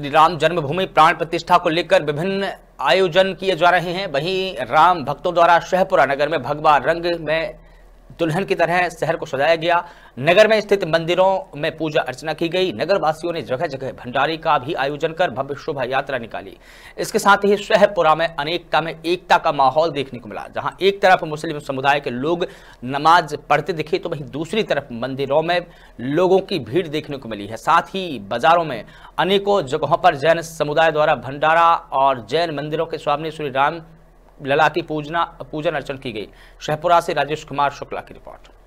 श्री राम जन्मभूमि प्राण प्रतिष्ठा को लेकर विभिन्न आयोजन किए जा रहे हैं वहीं राम भक्तों द्वारा शहपुरा नगर में भगवा रंग में दुल्हन की तरह शहर को सजाया गया नगर में स्थित मंदिरों में पूजा अर्चना की गई नगर वासियों ने जगह जगह भंडारी का भी आयोजन कर भव्य शोभा यात्रा निकाली इसके साथ ही शहरपुरा में अनेकता में एकता का माहौल देखने को मिला जहां एक तरफ मुस्लिम समुदाय के लोग नमाज पढ़ते दिखे तो वहीं दूसरी तरफ मंदिरों में लोगों की भीड़ देखने को मिली है साथ ही बाजारों में अनेकों जगहों पर जैन समुदाय द्वारा भंडारा और जैन मंदिरों के स्वामी श्री राम लला की पूजना पूजन अर्चन की गई शहपुरा से राजेश कुमार शुक्ला की रिपोर्ट